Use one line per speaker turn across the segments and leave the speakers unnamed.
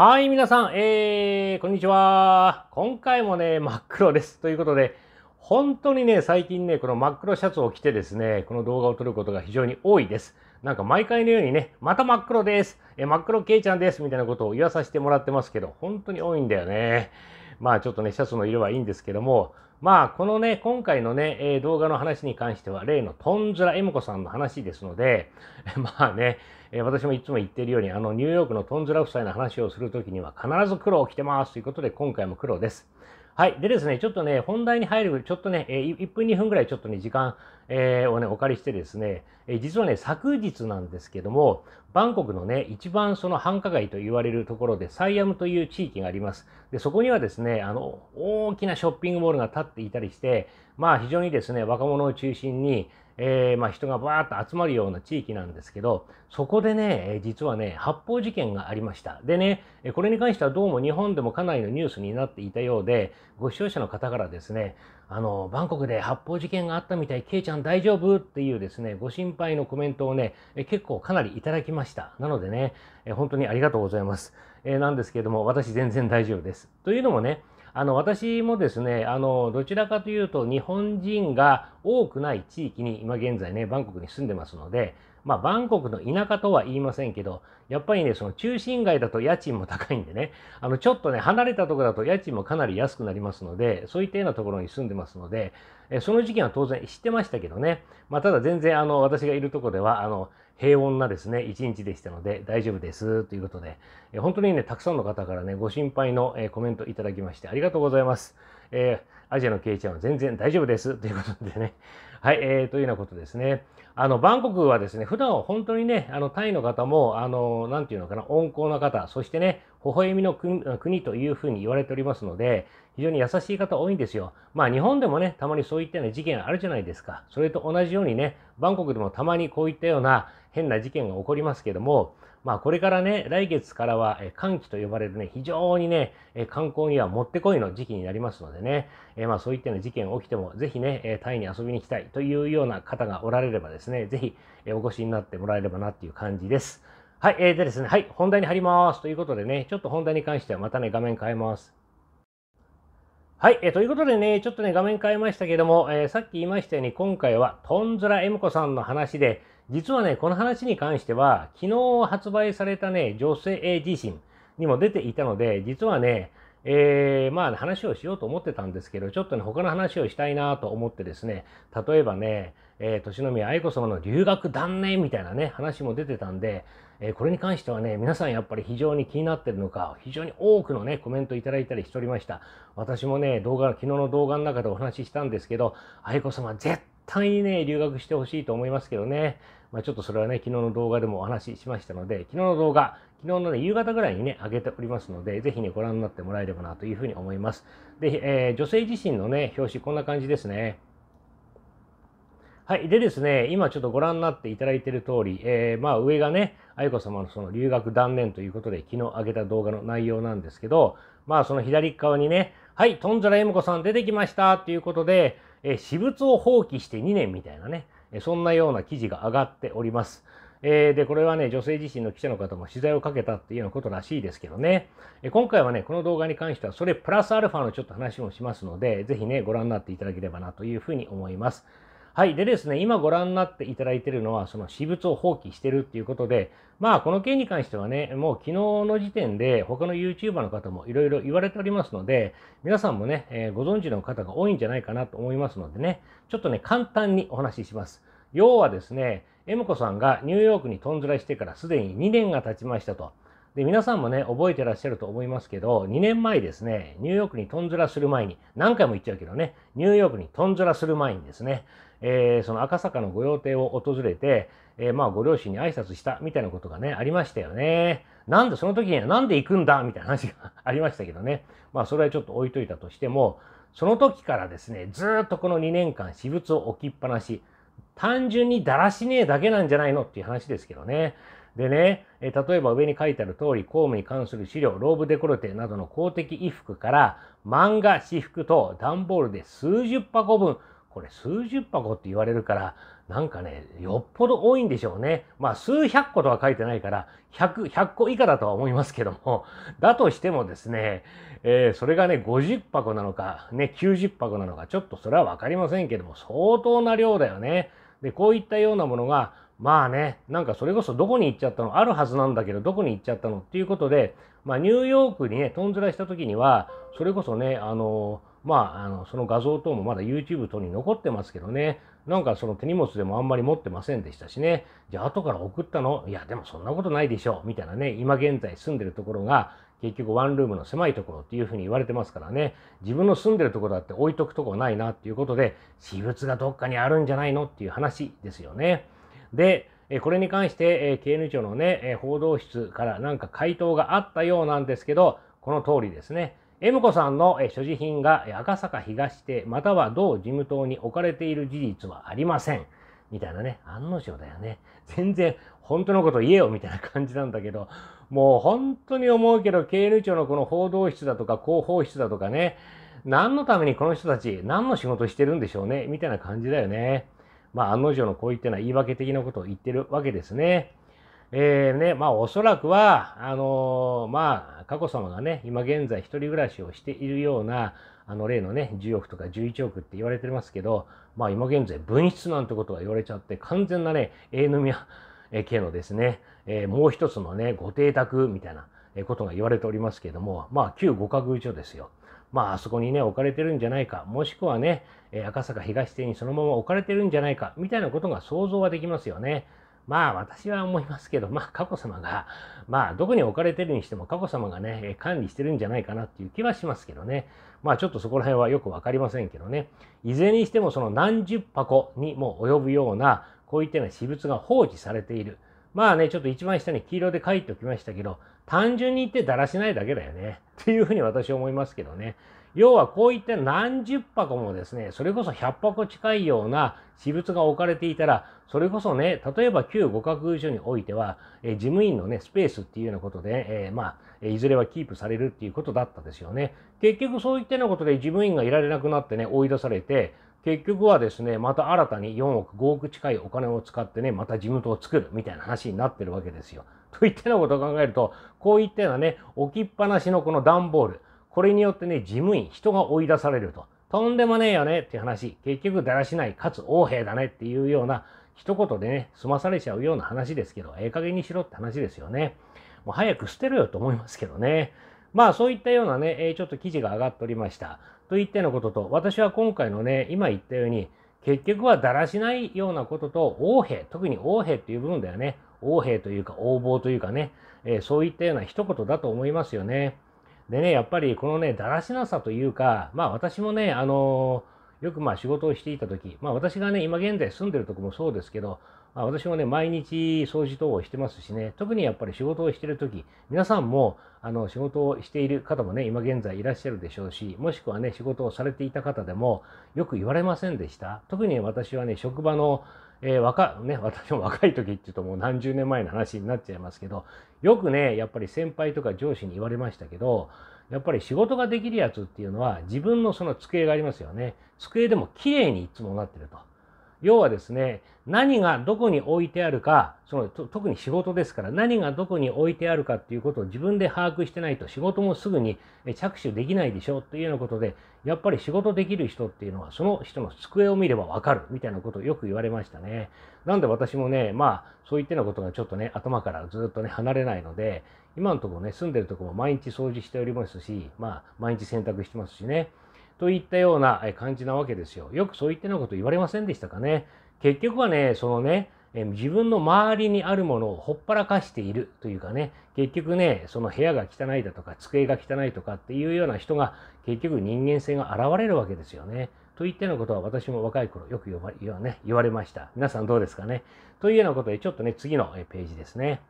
はい、皆さん、えー、こんにちは。今回もね、真っ黒です。ということで、本当にね、最近ね、この真っ黒シャツを着てですね、この動画を撮ることが非常に多いです。なんか毎回のようにね、また真っ黒です。えー、真っ黒けいちゃんです。みたいなことを言わさせてもらってますけど、本当に多いんだよね。まあちょっとね、シャツの色はいいんですけども、まあ、このね、今回のね、え動画の話に関しては、例のトンズラエムコさんの話ですので、まあね、え私もいつも言ってるように、あの、ニューヨークのトンズラ夫妻の話をするときには、必ず苦労を着てますということで、今回も苦労です。はい。でですね、ちょっとね、本題に入る、ちょっとね、1分2分ぐらいちょっとね、時間えー、をね、お借りしてですね、え実はね、昨日なんですけども、バンコクのね、一番その繁華街と言われるところで、サイアムという地域があります。で、そこにはですね、あの、大きなショッピングモールが建っていたりして、まあ非常にですね、若者を中心に、えー、まあ、人がバーッと集まるような地域なんですけど、そこでね、実はね、発砲事件がありました。でね、これに関してはどうも日本でもかなりのニュースになっていたようで、ご視聴者の方からですね、あの、バンコクで発砲事件があったみたい、ケイちゃん大丈夫っていうですね、ご心配のコメントをね、結構かなりいただきました。なのでね、え本当にありがとうございます。えなんですけども、私全然大丈夫です。というのもね、あの、私もですね、あの、どちらかというと、日本人が多くない地域に、今現在ね、バンコクに住んでますので、まあ、バンコクの田舎とは言いませんけど、やっぱりね、その中心街だと家賃も高いんでね、あの、ちょっとね、離れたところだと家賃もかなり安くなりますので、そういったようなところに住んでますので、えその事件は当然知ってましたけどね、まあ、ただ全然、あの、私がいるとこでは、あの、平穏なですね、一日でしたので大丈夫ですということで、え本当にね、たくさんの方からね、ご心配の、えコメントいただきましてありがとうございます。えー、アジアのケイちゃんは全然大丈夫ですということでね、はい、えー、というようなことですね。あの、バンコクはですね、普段は本当にね、あの、タイの方も、あの、なんていうのかな、温厚な方、そしてね、微笑みの国というふうに言われておりますので、非常に優しい方多いんですよ。まあ、日本でもね、たまにそういったような事件あるじゃないですか。それと同じようにね、バンコクでもたまにこういったような変な事件が起こりますけども、まあ、これからね、来月からは、え寒気と呼ばれるね、非常にね、え観光にはもってこいの時期になりますのでね、えまあ、そういったような事件起きても、ぜひね、えタイに遊びに行きたい。というような方がおられればですね、ぜひお越しになってもらえればなっていう感じです。はい、えー、でですね、はい、本題に入ります。ということでね、ちょっと本題に関してはまたね、画面変えます。はい、えー、ということでね、ちょっとね、画面変えましたけども、えー、さっき言いましたように、今回は、とんずらえむこさんの話で、実はね、この話に関しては、昨日発売されたね、女性自身にも出ていたので、実はね、えー、まあ話をしようと思ってたんですけど、ちょっとね、他の話をしたいなと思ってですね、例えばね、えー、年宮愛子様の留学断念みたいなね、話も出てたんで、えー、これに関してはね、皆さんやっぱり非常に気になってるのか、非常に多くのね、コメントいただいたりしておりました。私もね、動画、昨日の動画の中でお話ししたんですけど、愛子様絶対にね、留学してほしいと思いますけどね、まあ、ちょっとそれはね、昨日の動画でもお話ししましたので、昨日の動画、昨日の、ね、夕方ぐらいにね、上げておりますので、ぜひね、ご覧になってもらえればなというふうに思います。で、えー、女性自身のね、表紙、こんな感じですね。はい。でですね、今ちょっとご覧になっていただいている通り、えー、まあ上がね、愛子様のその留学断念ということで昨日上げた動画の内容なんですけど、まあその左側にね、はい、とんざらえむこさん出てきましたということで、えー、私物を放棄して2年みたいなね、そんなような記事が上がっております。えー、で、これはね、女性自身の記者の方も取材をかけたっていうようなことらしいですけどね、え今回はね、この動画に関しては、それプラスアルファのちょっと話もしますので、ぜひね、ご覧になっていただければなというふうに思います。はい。でですね、今ご覧になっていただいているのは、その私物を放棄してるっていうことで、まあ、この件に関してはね、もう昨日の時点で、他の YouTuber の方もいろいろ言われておりますので、皆さんもね、えー、ご存知の方が多いんじゃないかなと思いますのでね、ちょっとね、簡単にお話しします。要はですね、エムコさんがニューヨークにとんずらしてからすでに2年が経ちましたと。で皆さんもね覚えてらっしゃると思いますけど2年前ですねニューヨークにとんずらする前に何回も言っちゃうけどねニューヨークにとんずらする前にですね、えー、その赤坂の御用邸を訪れて、えー、まあご両親に挨拶したみたいなことがねありましたよねなんでその時には何で行くんだみたいな話がありましたけどねまあそれはちょっと置いといたとしてもその時からですねずっとこの2年間私物を置きっぱなし単純にだらしねえだけなんじゃないのっていう話ですけどね。でね、え例えば上に書いてある通り、公務に関する資料、ローブデコルテなどの公的衣服から、漫画、私服等、段ボールで数十箱分、これ数十箱って言われるから、なんかね、よっぽど多いんでしょうね。まあ、数百個とは書いてないから、100、100個以下だとは思いますけども、だとしてもですね、えー、それがね、50箱なのか、ね、90箱なのか、ちょっとそれはわかりませんけども、相当な量だよね。でこういったようなものがまあねなんかそれこそどこに行っちゃったのあるはずなんだけどどこに行っちゃったのっていうことで、まあ、ニューヨークにねとんずらした時にはそれこそねあのまあ、あのその画像等もまだ YouTube 等に残ってますけどね、なんかその手荷物でもあんまり持ってませんでしたしね、じゃあ後から送ったのいや、でもそんなことないでしょ、みたいなね、今現在住んでるところが、結局ワンルームの狭いところっていうふうに言われてますからね自分の住んでるところだって置いとくとこないなっていうことで私物がどっかにあるんじゃないのっていう話ですよね。でこれに関して、刑務長のね、報道室からなんか回答があったようなんですけど、この通りですね。M 子さんの所持品が赤坂東邸または同事務棟に置かれている事実はありません。みたいなね、案の定だよね。全然、本当のこと言えよ、みたいな感じなんだけど、もう本当に思うけど、経理庁のこの報道室だとか、広報室だとかね、何のためにこの人たち、何の仕事してるんでしょうね、みたいな感じだよね。まあ、案の定のこういったのは言い訳的なことを言ってるわけですね。えー、ね、まあおそらくは、あのー、まあ、佳子さまがね、今現在一人暮らしをしているような、あの例のね、10億とか11億って言われてますけど、まあ今現在分室なんてことが言われちゃって、完全なね、A 宮家のですね、えー、もう一つのね、ご邸宅みたいなことが言われておりますけども、まあ旧五角所ですよ。まあ、あそこにね、置かれてるんじゃないか、もしくはね、赤坂東邸にそのまま置かれてるんじゃないか、みたいなことが想像はできますよね。まあ私は思いますけど、まあ佳子さまが、まあどこに置かれてるにしても佳子さまがね、管理してるんじゃないかなっていう気はしますけどね。まあちょっとそこら辺はよく分かりませんけどね。いずれにしてもその何十箱にも及ぶような、こういったような私物が放置されている。まあね、ちょっと一番下に黄色で書いておきましたけど、単純に言ってだらしないだけだよね。っていうふうに私は思いますけどね。要はこういった何十箱もですね、それこそ100箱近いような私物が置かれていたら、それこそね、例えば旧五角所においては、え事務員のね、スペースっていうようなことで、えー、まあ、いずれはキープされるっていうことだったですよね。結局そういったようなことで事務員がいられなくなってね、追い出されて、結局はですね、また新たに4億、5億近いお金を使ってね、また事務所を作るみたいな話になってるわけですよ。といったようなことを考えると、こういったようなね、置きっぱなしのこの段ボール、これによってね、事務員、人が追い出されると。とんでもねえよねっていう話。結局だらしない、かつ横兵だねっていうような、一言でね、済まされちゃうような話ですけど、ええ加減にしろって話ですよね。もう早く捨てろよと思いますけどね。まあそういったようなね、えちょっと記事が上がっておりました。といってのことと、私は今回のね、今言ったように、結局はだらしないようなことと、横兵、特に横兵っていう部分だよね。横兵というか、横暴というかね、えー、そういったような一言だと思いますよね。でね、やっぱりこのね、だらしなさというか、まあ私もね、あのよくまあ仕事をしていた時、まあ私がね、今現在住んでるとこもそうですけど、まあ、私もね、毎日掃除等をしてますしね、特にやっぱり仕事をしてる時、皆さんもあの仕事をしている方もね、今現在いらっしゃるでしょうし、もしくはね、仕事をされていた方でもよく言われませんでした。特に私はね、職場のえー、若ね、私も若い時っていうともう何十年前の話になっちゃいますけどよくねやっぱり先輩とか上司に言われましたけどやっぱり仕事ができるやつっていうのは自分のその机がありますよね机でも綺麗にいつもなってると。要はですね、何がどこに置いてあるか、その特に仕事ですから、何がどこに置いてあるかっていうことを自分で把握してないと仕事もすぐに着手できないでしょうというようなことで、やっぱり仕事できる人っていうのは、その人の机を見ればわかるみたいなことをよく言われましたね。なんで私もね、まあ、そういったようなことがちょっとね、頭からずっとね、離れないので、今のところね、住んでるとこも毎日掃除しておりますし、まあ、毎日洗濯してますしね。といったような感じなわけですよ。よくそういったようなこと言われませんでしたかね。結局はね、そのね、自分の周りにあるものをほっぱらかしているというかね、結局ね、その部屋が汚いだとか、机が汚いとかっていうような人が、結局人間性が現れるわけですよね。といったようなことは私も若い頃よく言わ言,、ね、言われました。皆さんどうですかね。というようなことで、ちょっとね、次のページですね。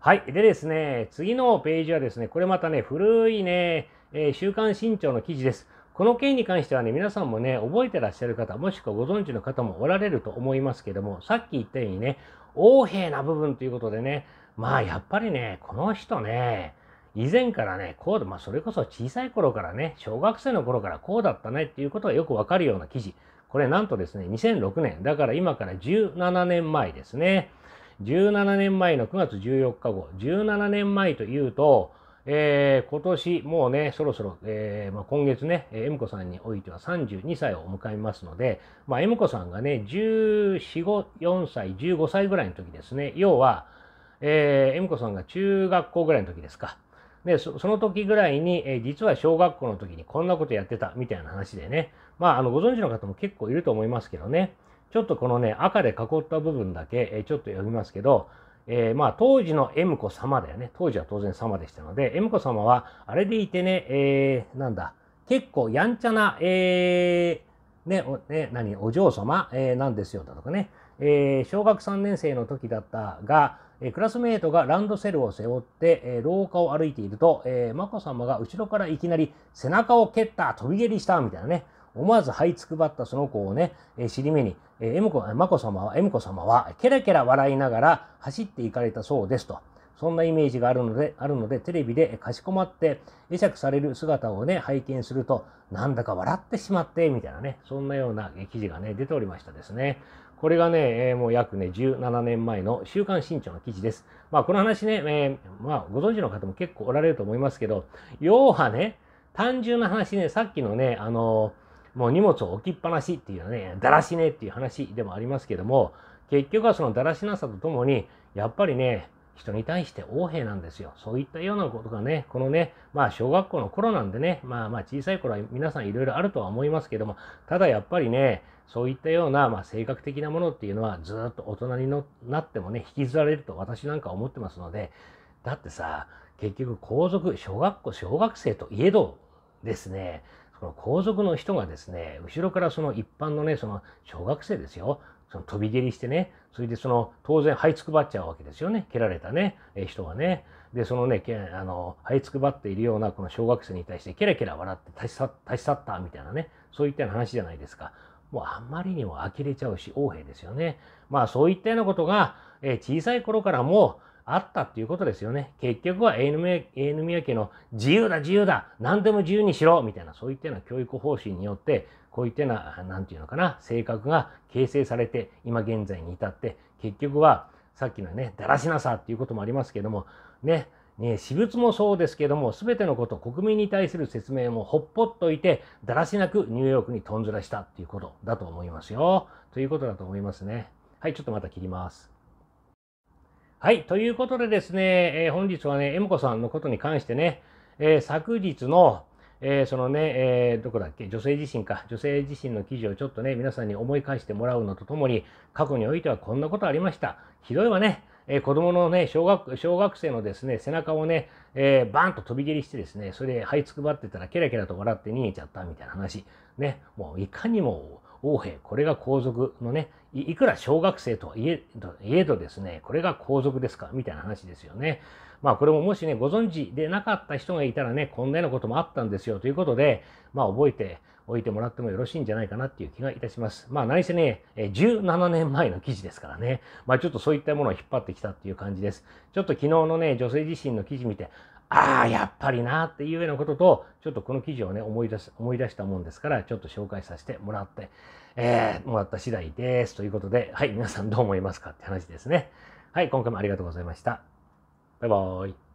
はい。でですね、次のページはですね、これまたね、古いね、えー、週刊新潮の記事です。この件に関してはね、皆さんもね、覚えてらっしゃる方、もしくはご存知の方もおられると思いますけども、さっき言ったようにね、横柄な部分ということでね、まあやっぱりね、この人ね、以前からね、こうだ、まあ、それこそ小さい頃からね、小学生の頃からこうだったねっていうことがよくわかるような記事。これなんとですね、2006年、だから今から17年前ですね。17年前の9月14日後、17年前というと、えー、今年もうね、そろそろ、えー、まあ、今月ね、え M 子さんにおいては32歳を迎えますので、まあ、M 子さんがね、14、4歳、15歳ぐらいの時ですね、要は、えー、M 子さんが中学校ぐらいの時ですか。で、その時ぐらいに、えー、実は小学校の時にこんなことやってたみたいな話でね、まあ、あの、ご存知の方も結構いると思いますけどね、ちょっとこのね、赤で囲った部分だけ、えー、ちょっと読みますけど、えー、まあ当時の M 子様だよね。当時は当然様でしたので、M 子様はあれでいてね、えー、なんだ、結構やんちゃな、えー、ね、お、ね、何、お嬢様、えー、なんですよ、だとかね。えー、小学3年生の時だったが、えー、クラスメートがランドセルを背負って、えー、廊下を歩いていると、えー、眞子さまが後ろからいきなり背中を蹴った、飛び蹴りした、みたいなね。思わず這いつくばったその子をね、え尻目に、えー、M 子、眞子様は、M 子様は、ケラケラ笑いながら走っていかれたそうですと。そんなイメージがあるので、あるので、テレビでかしこまって会釈される姿をね、拝見すると、なんだか笑ってしまって、みたいなね、そんなような記事がね、出ておりましたですね。これがね、えー、もう約ね、17年前の週刊新潮の記事です。まあ、この話ね、えー、まあ、ご存知の方も結構おられると思いますけど、要はね、単純な話ね、さっきのね、あのーもう荷物を置きっぱなしっていうね、だらしねっていう話でもありますけども、結局はそのだらしなさとともに、やっぱりね、人に対して横柄なんですよ。そういったようなことがね、このね、まあ小学校の頃なんでね、まあまあ小さい頃は皆さんいろいろあるとは思いますけども、ただやっぱりね、そういったような、まあ、性格的なものっていうのはずっと大人にのなってもね、引きずられると私なんか思ってますので、だってさ、結局皇族、小学校、小学生といえどですね、その皇族の人がですね、後ろからその一般のね、その小学生ですよ、その飛び蹴りしてね、それでその当然這いつくばっちゃうわけですよね、蹴られたね、え人はね。で、そのね、あの這いつくばっているようなこの小学生に対してケラケラ笑って立ち去ったみたいなね、そういったような話じゃないですか。もうあんまりにも呆れちゃうし、横兵ですよね。まあそういったようなことが、え小さい頃からも、あったっていうことですよね。結局は永遠宮家の自由だ自由だ何でも自由にしろみたいなそういったような教育方針によってこういったような何て言うのかな性格が形成されて今現在に至って結局はさっきのねだらしなさっていうこともありますけどもねね、私物もそうですけども全てのこと国民に対する説明もほっぽっといてだらしなくニューヨークにとんずらしたっていうことだと思いますよということだと思いますねはいちょっとまた切りますはい、ということでですね、えー、本日はね、え子さんのことに関してね、えー、昨日の、えー、そのね、えどこだっけ、女性自身か、女性自身の記事をちょっとね、皆さんに思い返してもらうのとともに、過去においてはこんなことありました。ひどいわね。え子供のね小学、小学生のですね、背中をね、えー、バーンと飛び蹴りしてですね、それで這いつくばってたらケラケラと笑って逃げちゃったみたいな話。ね、もういかにも横兵、これが皇族のね、いくら小学生とはいえといえどですね、これが皇族ですかみたいな話ですよね。まあこれももしね、ご存知でなかった人がいたらね、こんなようなこともあったんですよということで、まあ覚えておいてもらってもよろしいんじゃないかなっていう気がいたします。まあ何せね、17年前の記事ですからね、まあちょっとそういったものを引っ張ってきたっていう感じです。ちょっと昨日のね、女性自身の記事見て、ああ、やっぱりなっていうようなことと、ちょっとこの記事をね、思い出す、思い出したもんですから、ちょっと紹介させてもらって、えー、もらった次第です。ということで、はい、皆さんどう思いますかって話ですね。はい、今回もありがとうございました。バイバーイ。